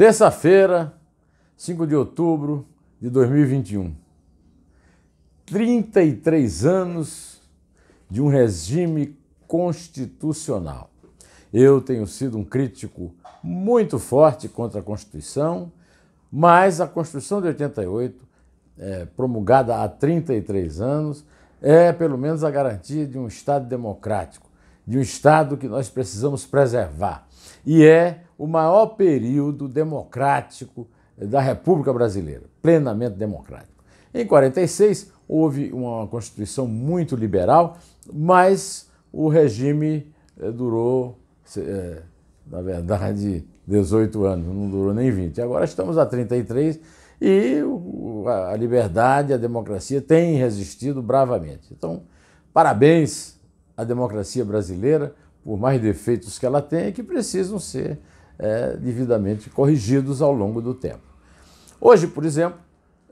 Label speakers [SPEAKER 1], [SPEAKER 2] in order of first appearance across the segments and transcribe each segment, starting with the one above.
[SPEAKER 1] Terça-feira, 5 de outubro de 2021. 33 anos de um regime constitucional. Eu tenho sido um crítico muito forte contra a Constituição, mas a Constituição de 88, é, promulgada há 33 anos, é pelo menos a garantia de um Estado democrático de um Estado que nós precisamos preservar. E é o maior período democrático da República Brasileira, plenamente democrático. Em 46 houve uma constituição muito liberal, mas o regime eh, durou, eh, na verdade, 18 anos, não durou nem 20. Agora estamos a 33 e a liberdade, a democracia têm resistido bravamente. Então, parabéns a democracia brasileira, por mais defeitos que ela tenha, que precisam ser é, devidamente corrigidos ao longo do tempo. Hoje, por exemplo,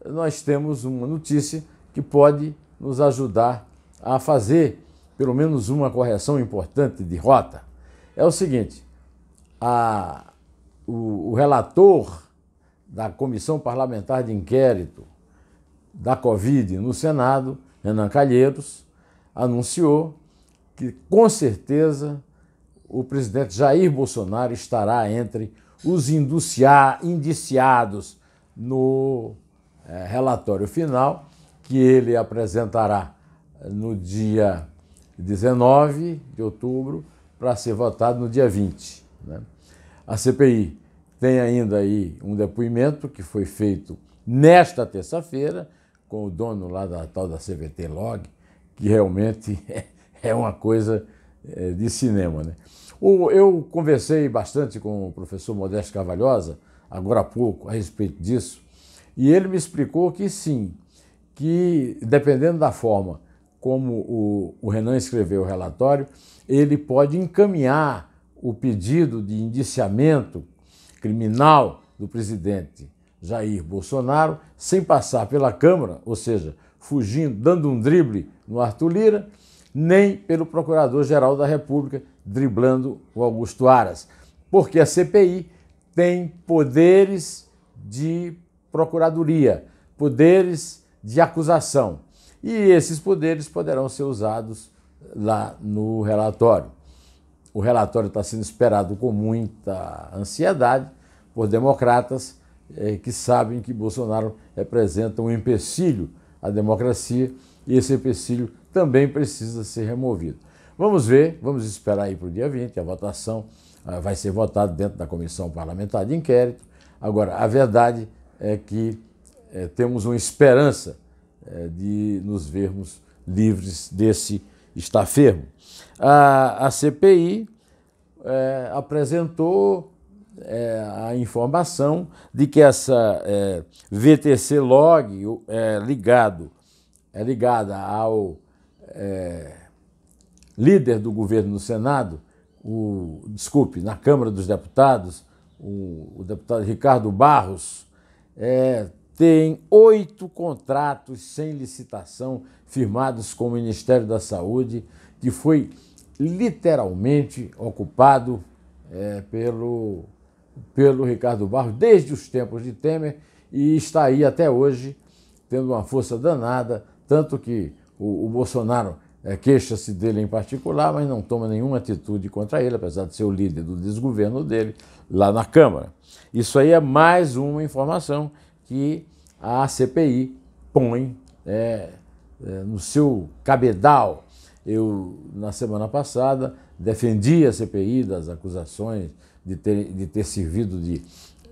[SPEAKER 1] nós temos uma notícia que pode nos ajudar a fazer pelo menos uma correção importante de rota. É o seguinte: a, o, o relator da Comissão Parlamentar de Inquérito da Covid no Senado, Renan Calheiros, anunciou que com certeza o presidente Jair Bolsonaro estará entre os indiciados no é, relatório final que ele apresentará eh, no dia 19 de outubro para ser votado no dia 20. Né? A CPI tem ainda aí um depoimento que foi feito nesta terça-feira com o dono lá da tal da CVT Log, que realmente é, é uma coisa é, de cinema. Né? Eu conversei bastante com o professor Modesto Carvalhosa, agora há pouco, a respeito disso, e ele me explicou que sim, que dependendo da forma como o, o Renan escreveu o relatório, ele pode encaminhar o pedido de indiciamento criminal do presidente Jair Bolsonaro sem passar pela Câmara, ou seja, fugindo, dando um drible no Arthur Lira nem pelo Procurador-Geral da República, driblando o Augusto Aras, porque a CPI tem poderes de procuradoria, poderes de acusação, e esses poderes poderão ser usados lá no relatório. O relatório está sendo esperado com muita ansiedade por democratas eh, que sabem que Bolsonaro representa um empecilho à democracia e esse empecilho também precisa ser removido. Vamos ver, vamos esperar aí para o dia 20, a votação ah, vai ser votada dentro da comissão parlamentar de inquérito. Agora, a verdade é que eh, temos uma esperança eh, de nos vermos livres desse estafermo. A, a CPI eh, apresentou a informação de que essa VTC log é ligado é ligada ao é, líder do governo no Senado, o, desculpe, na Câmara dos Deputados, o, o deputado Ricardo Barros, é, tem oito contratos sem licitação firmados com o Ministério da Saúde, que foi literalmente ocupado é, pelo, pelo Ricardo Barros desde os tempos de Temer e está aí até hoje, tendo uma força danada, tanto que o, o Bolsonaro é, queixa-se dele em particular, mas não toma nenhuma atitude contra ele, apesar de ser o líder do desgoverno dele lá na Câmara. Isso aí é mais uma informação que a CPI põe é, é, no seu cabedal. Eu, na semana passada, defendi a CPI das acusações de ter, de ter servido de,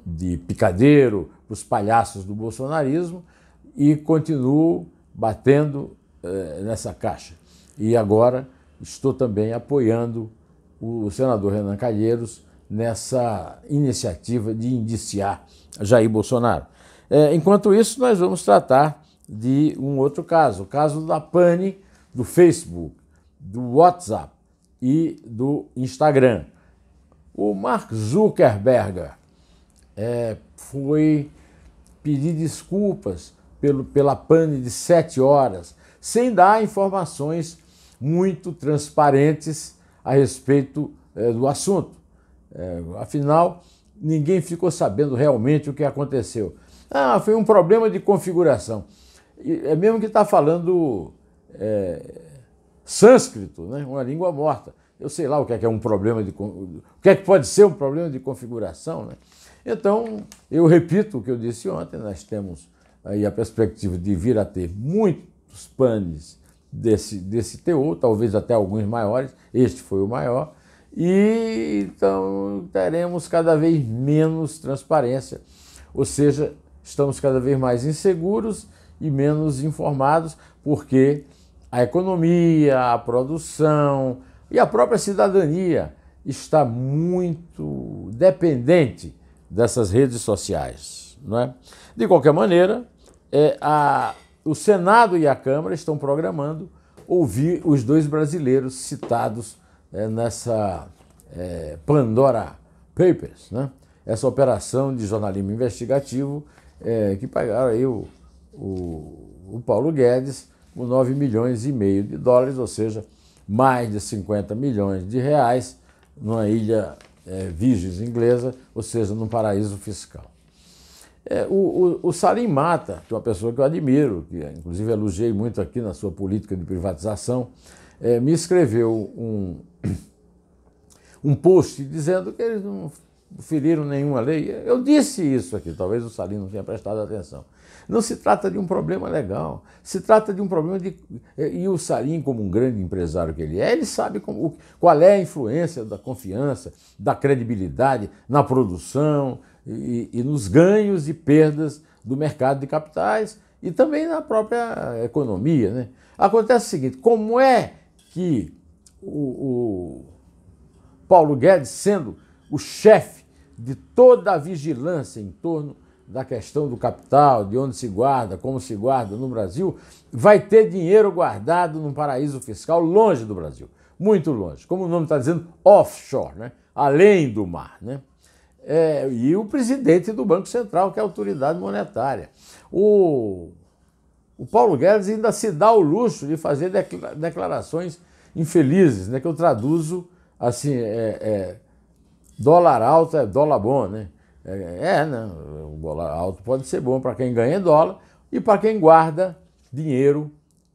[SPEAKER 1] de picadeiro para os palhaços do bolsonarismo e continuo batendo eh, nessa caixa. E agora estou também apoiando o senador Renan Calheiros nessa iniciativa de indiciar Jair Bolsonaro. Eh, enquanto isso, nós vamos tratar de um outro caso, o caso da pane do Facebook, do WhatsApp e do Instagram. O Mark Zuckerberg é, foi pedir desculpas pelo, pela pane de sete horas sem dar informações muito transparentes a respeito é, do assunto. É, afinal, ninguém ficou sabendo realmente o que aconteceu. Ah, foi um problema de configuração. É mesmo que está falando é, sânscrito, né? uma língua morta. Eu sei lá o que é, que é um problema de o que é que pode ser um problema de configuração, né? Então eu repito o que eu disse ontem. Nós temos aí a perspectiva de vir a ter muito os panes desse, desse teor, talvez até alguns maiores, este foi o maior, e então teremos cada vez menos transparência, ou seja, estamos cada vez mais inseguros e menos informados, porque a economia, a produção e a própria cidadania está muito dependente dessas redes sociais. Não é? De qualquer maneira, é, a, o Senado e a Câmara estão programando ouvir os dois brasileiros citados é, nessa é, Pandora Papers, né? essa operação de jornalismo investigativo é, que pagaram aí o, o, o Paulo Guedes por 9 milhões e meio de dólares, ou seja, mais de 50 milhões de reais numa ilha é, virgem inglesa, ou seja, num paraíso fiscal. É, o, o, o, Salim Mata, que é uma pessoa que eu admiro, que inclusive elogiei muito aqui na sua política de privatização, é, me escreveu um, um post dizendo que eles não feriram nenhuma lei. Eu disse isso aqui, talvez o Salim não tenha prestado atenção. Não se trata de um problema legal, se trata de um problema de. É, e o Salim, como um grande empresário que ele é, ele sabe como, qual é a influência da confiança, da credibilidade na produção, e, e nos ganhos e perdas do mercado de capitais e também na própria economia. Né? Acontece o seguinte: como é que o, o Paulo Guedes, sendo o chefe de toda a vigilância em torno da questão do capital, de onde se guarda, como se guarda no Brasil, vai ter dinheiro guardado num paraíso fiscal longe do Brasil, muito longe, como o nome está dizendo, offshore, né? além do mar. Né? é, e o presidente do Banco Central, que é a autoridade monetária. O, o Paulo Guedes ainda se dá o luxo de fazer declarações infelizes, né, que eu traduzo assim, é, é, dólar alto é dólar bom, né? É, é né? O dólar alto pode ser bom para quem ganha em dólar e para quem guarda dinheiro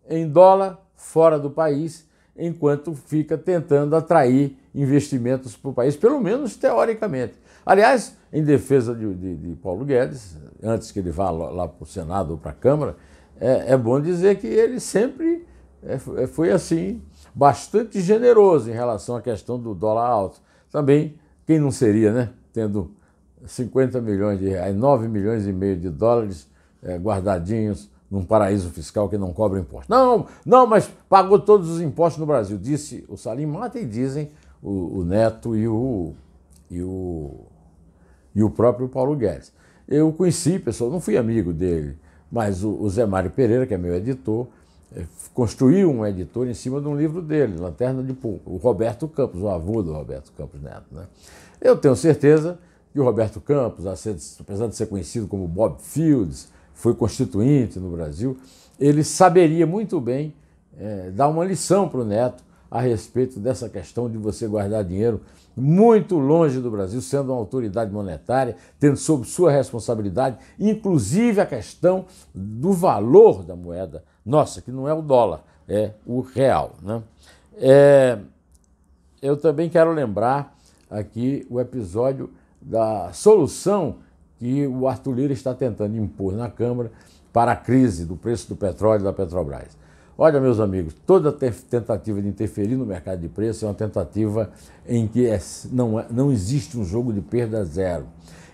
[SPEAKER 1] em dólar fora do país, enquanto fica tentando atrair investimentos para o país, pelo menos teoricamente. Aliás, em defesa de, de, de Paulo Guedes, antes que ele vá lá, para o Senado ou para a Câmara, é, é, bom dizer que ele sempre é, é, foi assim, bastante generoso em relação à questão do dólar alto. Também, quem não seria, né? Tendo 50 milhões de reais, 9 milhões e meio de dólares é, guardadinhos num paraíso fiscal que não cobra imposto. Não, não, mas pagou todos os impostos no Brasil, disse o Salim Mata e dizem o, o Neto e o, e o e o próprio Paulo Guedes. Eu conheci pessoal não fui amigo dele, mas o, o Zé Mário Pereira, que é meu editor, eh, construiu um editor em cima de um livro dele, Lanterna de Pum, o Roberto Campos, o avô do Roberto Campos Neto. Né? Eu tenho certeza que o Roberto Campos, apesar de ser conhecido como Bob Fields, foi constituinte no Brasil, ele saberia muito bem é, dar uma lição para o Neto a respeito dessa questão de você guardar dinheiro muito longe do Brasil, sendo uma autoridade monetária, tendo sob sua responsabilidade, inclusive a questão do valor da moeda nossa, que não é o dólar, é o real. Né? É, eu também quero lembrar aqui o episódio da solução que o Arthur Lira está tentando impor na Câmara para a crise do preço do petróleo da Petrobras. Olha, meus amigos, toda tentativa de interferir no mercado de preço é uma tentativa em que é não, é, não existe um jogo de perda zero.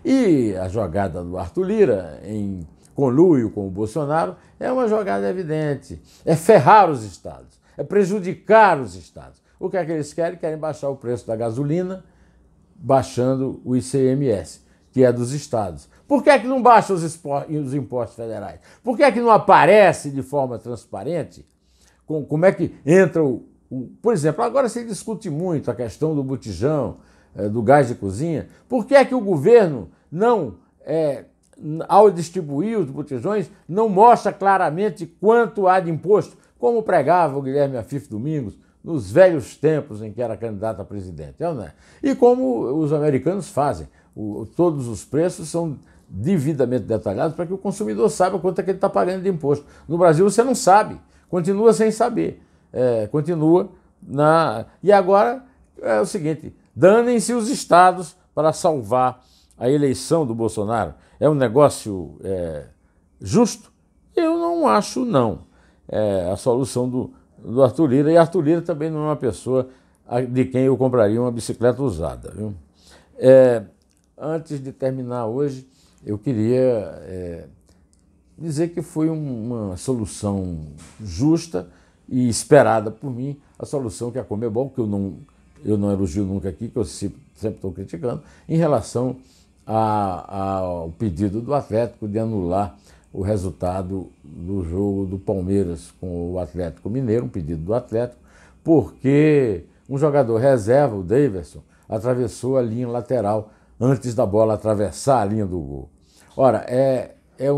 [SPEAKER 1] E a jogada do Arthur Lira em conluio com o Bolsonaro é uma jogada evidente. É ferrar os estados, é prejudicar os estados. O que é que eles querem? Querem baixar o preço da gasolina, baixando o ICMS, que é dos estados. Por que, é que não baixam os, os impostos federais? Por que, é que não aparece de forma transparente com, como é que entra o, o, Por exemplo, agora se discute muito a questão do botijão, é, do gás de cozinha. Por que é que o governo não, é, ao distribuir os botijões, não mostra claramente quanto há de imposto? Como pregava o Guilherme Afif Domingos, nos velhos tempos em que era candidato a presidente, é não é? E como os americanos fazem, o, todos os preços são devidamente detalhados para que o consumidor saiba quanto é que ele está pagando de imposto. No Brasil você não sabe, continua sem saber, é, continua na. E agora é o seguinte: danem-se os estados para salvar a eleição do Bolsonaro. É um negócio é, justo? Eu não acho, não. É a solução do, do Arthur Lira. E Arthur Lira também não é uma pessoa de quem eu compraria uma bicicleta usada. Viu? É, antes de terminar hoje, eu queria é, dizer que foi uma solução justa e esperada por mim, a solução que a Comebol, que eu não, eu não elogio nunca aqui, que eu sempre estou criticando, em relação a, a, ao pedido do Atlético de anular o resultado do jogo do Palmeiras com o Atlético Mineiro, um pedido do Atlético, porque um jogador reserva, o Davidson, atravessou a linha lateral antes da bola atravessar a linha do gol. Ora, é, é, é,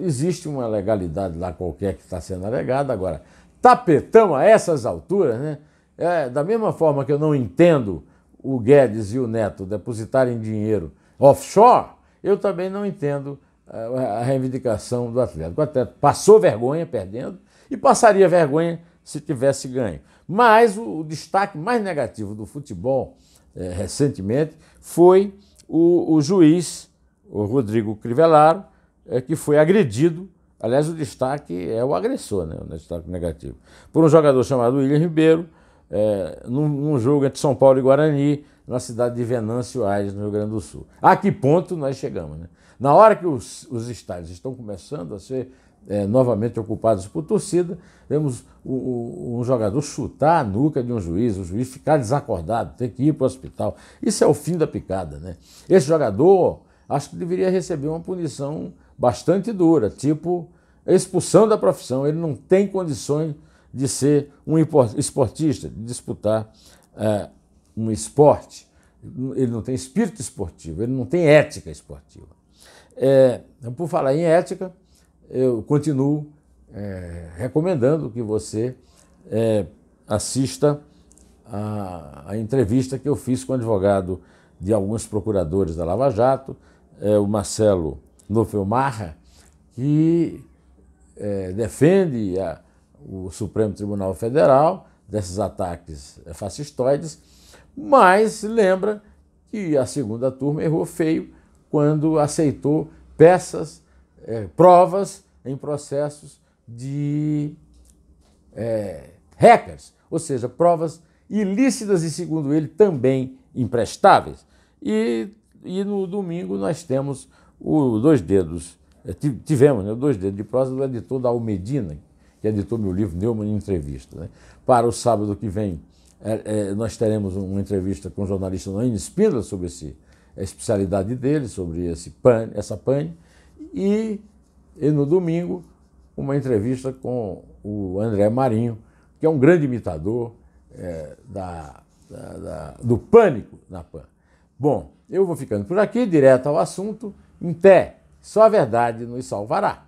[SPEAKER 1] existe uma legalidade lá qualquer que está sendo alegada. Agora, tapetão a essas alturas, né? É, da mesma forma que eu não entendo o Guedes e o Neto depositarem dinheiro offshore, eu também não entendo eh, a reivindicação do Atlético. O Atlético passou vergonha perdendo e passaria vergonha se tivesse ganho. Mas o, o destaque mais negativo do futebol é, recentemente foi o, o, juiz, o Rodrigo Crivellaro, é, que foi agredido. Aliás, o destaque é o agressor, né? o destaque negativo. Por um jogador chamado William Ribeiro, é, num, num, jogo entre São Paulo e Guarani, na cidade de Venâncio Aires, no Rio Grande do Sul. A que ponto nós chegamos? Né? Na hora que os, os estádios estão começando a ser é, novamente ocupados por torcida, vemos o, o, um jogador chutar a nuca de um juiz, o juiz ficar desacordado, ter que ir para o hospital. Isso é o fim da picada, né? Esse jogador acho que deveria receber uma punição bastante dura, tipo expulsão da profissão. Ele não tem condições de ser um esportista, de disputar é, um esporte. Ele não tem espírito esportivo, ele não tem ética esportiva. É, por falar em ética, eu continuo é, recomendando que você é, assista a, a, entrevista que eu fiz com o advogado de alguns procuradores da Lava Jato, é, o Marcelo Nofelmarra, que é, defende a, o Supremo Tribunal Federal desses ataques é, fascistoides, mas lembra que a segunda turma errou feio quando aceitou peças é, provas em processos de é, hackers, ou seja, provas ilícitas e, segundo ele, também imprestáveis. E, e no domingo nós temos o Dois Dedos, é, tivemos né, Dois Dedos de prosa do editor da Almedina, que editou meu livro Neumann em Entrevista. Né? Para o sábado que vem, é, é, nós teremos uma entrevista com o jornalista Noine Spindler sobre esse, a especialidade dele, sobre esse pane, essa pane. E, e no domingo, uma entrevista com o André Marinho, que é um grande imitador é, da, da, da, do pânico na PAN. Bom, eu vou ficando por aqui, direto ao assunto. Em pé, só a verdade nos salvará.